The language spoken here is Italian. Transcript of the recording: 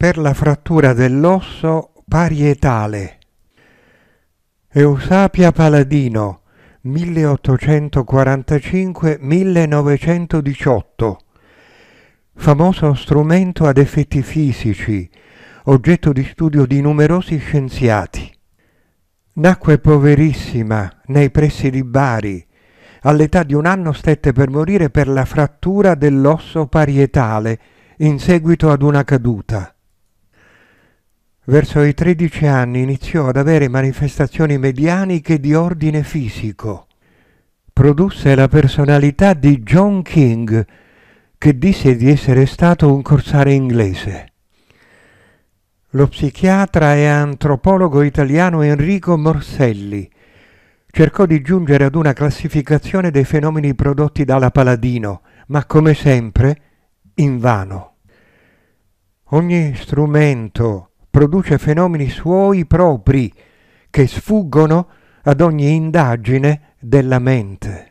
per la frattura dell'osso parietale. Eusapia Paladino 1845-1918 Famoso strumento ad effetti fisici, oggetto di studio di numerosi scienziati. Nacque poverissima nei pressi di Bari. All'età di un anno stette per morire per la frattura dell'osso parietale in seguito ad una caduta. Verso i 13 anni iniziò ad avere manifestazioni medianiche di ordine fisico. Produsse la personalità di John King, che disse di essere stato un corsare inglese. Lo psichiatra e antropologo italiano Enrico Morselli cercò di giungere ad una classificazione dei fenomeni prodotti dalla Paladino, ma come sempre invano. Ogni strumento produce fenomeni suoi propri che sfuggono ad ogni indagine della mente.